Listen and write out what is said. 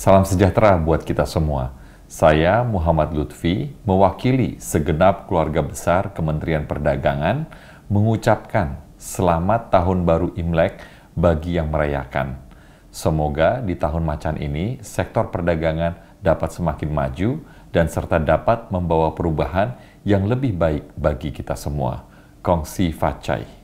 Salam sejahtera buat kita semua. Saya Muhammad Lutfi, mewakili segenap keluarga besar Kementerian Perdagangan, mengucapkan selamat tahun baru Imlek bagi yang merayakan. Semoga di tahun macan ini sektor perdagangan dapat semakin maju dan serta dapat membawa perubahan yang lebih baik bagi kita semua. Kongsi Facai.